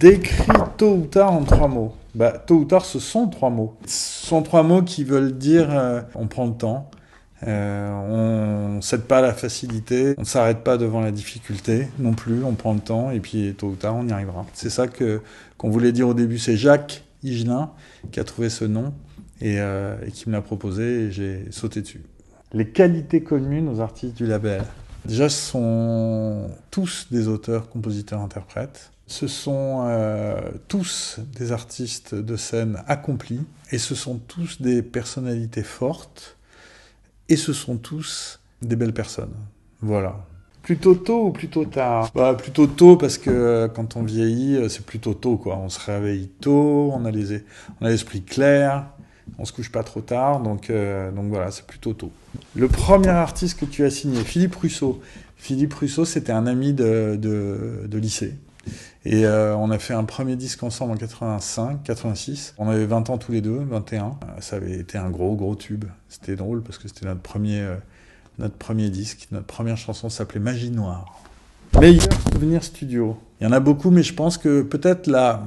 décrit tôt ou tard en trois mots. Bah, tôt ou tard, ce sont trois mots. Ce sont trois mots qui veulent dire euh, on prend le temps, euh, on ne cède pas à la facilité, on ne s'arrête pas devant la difficulté non plus, on prend le temps et puis tôt ou tard, on y arrivera. C'est ça que qu'on voulait dire au début. C'est Jacques Higelin qui a trouvé ce nom et, euh, et qui me l'a proposé et j'ai sauté dessus. Les qualités communes aux artistes du label. Déjà, ce sont tous des auteurs, compositeurs, interprètes. Ce sont euh, tous des artistes de scène accomplis, et ce sont tous des personnalités fortes, et ce sont tous des belles personnes. Voilà. Plutôt tôt ou plutôt tard bah, Plutôt tôt parce que euh, quand on vieillit, euh, c'est plutôt tôt. Quoi. On se réveille tôt, on a l'esprit clair, on se couche pas trop tard, donc, donc voilà, c'est plutôt tôt. Le premier artiste que tu as signé, Philippe Rousseau. Philippe Rousseau, c'était un ami de lycée. Et euh, on a fait un premier disque ensemble en 85, 86. On avait 20 ans tous les deux, 21. Euh, ça avait été un gros, gros tube. C'était drôle parce que c'était notre premier, euh, notre premier disque. Notre première chanson s'appelait Magie Noire. Meilleur souvenir studio. Il y en a beaucoup, mais je pense que peut-être la,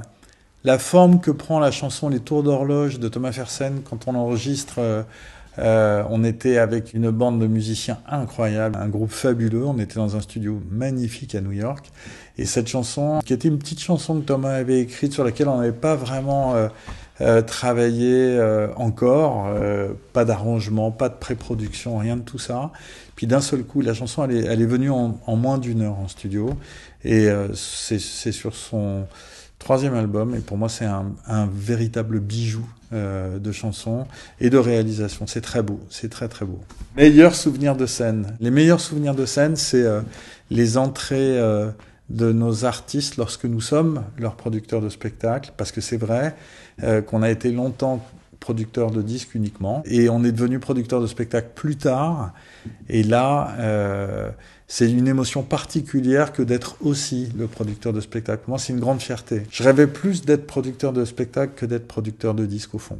la forme que prend la chanson Les Tours d'horloge de Thomas Fersen quand on l'enregistre. Euh, on était avec une bande de musiciens incroyables, un groupe fabuleux. On était dans un studio magnifique à New York. Et cette chanson, qui était une petite chanson que Thomas avait écrite, sur laquelle on n'avait pas vraiment euh, euh, travaillé encore, pas d'arrangement, pas de pré-production, rien de tout ça. Puis d'un seul coup, la chanson, elle est, venue en, en moins d'une heure en studio. Et c'est sur son troisième album, et pour moi c'est un, véritable bijou euh, de chansons et de réalisation. C'est très beau, c'est très très beau. Meilleurs souvenirs de scène. Les meilleurs souvenirs de scène, c'est euh, les entrées euh, de nos artistes lorsque nous sommes leurs producteurs de spectacles, parce que c'est vrai qu'on a été longtemps producteur de disques uniquement. Et on est devenu producteur de spectacles plus tard. Et là, euh, c'est une émotion particulière que d'être aussi le producteur de spectacle. Moi, c'est une grande fierté. Je rêvais plus d'être producteur de spectacle que d'être producteur de disques au fond.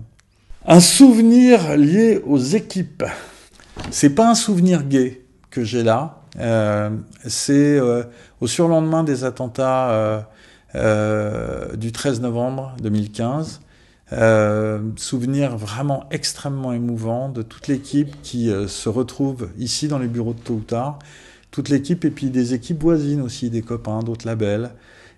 Un souvenir lié aux équipes. C'est pas un souvenir gay que j'ai là. Euh, c'est euh, au surlendemain des attentats du 13 novembre 2015. Euh, souvenir vraiment extrêmement émouvant de toute l'équipe qui euh, se retrouve ici dans les bureaux de tôt ou tard. Toute l'équipe et puis des équipes voisines aussi, des copains, d'autres labels.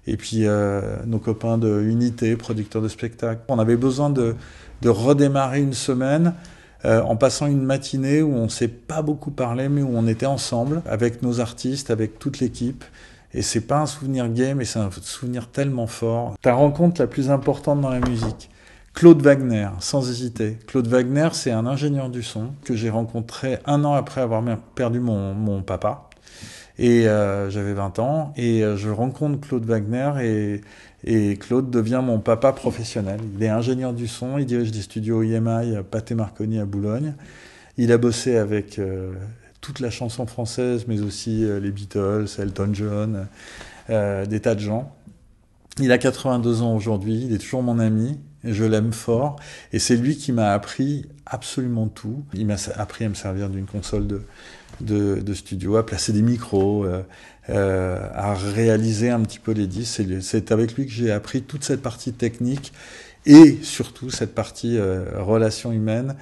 Et puis euh, nos copains de Unité, producteurs de spectacles. On avait besoin de, de redémarrer une semaine euh, en passant une matinée où on ne s'est pas beaucoup parlé, mais où on était ensemble avec nos artistes, avec toute l'équipe. Et c'est pas un souvenir gay, mais c'est un souvenir tellement fort. Ta rencontre la plus importante dans la musique. Claude Wagner, sans hésiter. Claude Wagner, c'est un ingénieur du son que j'ai rencontré un an après avoir perdu mon, papa. Et euh, j'avais 20 ans. Et euh, je rencontre Claude Wagner et, Claude devient mon papa professionnel. Il est ingénieur du son, il dirige des studios e à Paté Marconi à Boulogne. Il a bossé avec euh, toute la chanson française, mais aussi les Beatles, Elton John, des tas de gens. Il a 82 ans aujourd'hui, il est toujours mon ami je l'aime fort, et c'est lui qui m'a appris absolument tout. Il m'a appris à me servir d'une console de, studio, à placer des micros, euh, euh, à réaliser un petit peu les disques. C'est avec lui que j'ai appris toute cette partie technique et surtout cette partie euh, relation humaine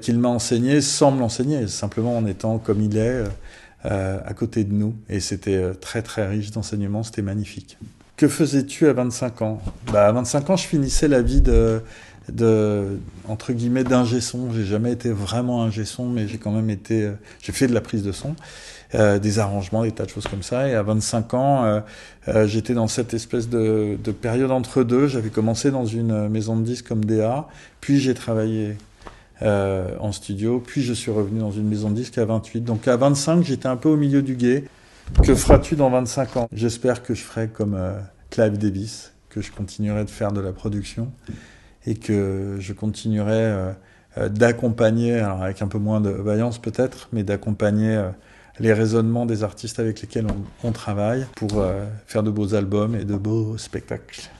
qu'il m'a enseigné sans me l'enseigner, simplement en étant comme il est à côté de nous. Et c'était très très riche d'enseignements, c'était magnifique. Que faisais-tu à 25 ans bah, À 25 ans, je finissais la vie de, de entre guillemets d'ingé J'ai jamais été vraiment un son, mais j'ai quand même été, euh, j'ai fait de la prise de son, euh, des arrangements, des tas de choses comme ça. Et à 25 ans, euh, j'étais dans cette espèce de, de période entre deux. J'avais commencé dans une maison de disques comme DA, puis j'ai travaillé en studio, puis je suis revenu dans une maison de disques à 28. Donc à 25, j'étais un peu au milieu du guet. Que feras-tu dans 25 ans J'espère que je ferai comme euh, Clive Davis, que je continuerai de faire de la production et que je continuerai euh, euh, d'accompagner, alors avec un peu moins de vaillance peut-être, mais d'accompagner les raisonnements des artistes avec lesquels on travaille pour faire de beaux albums et de beaux spectacles.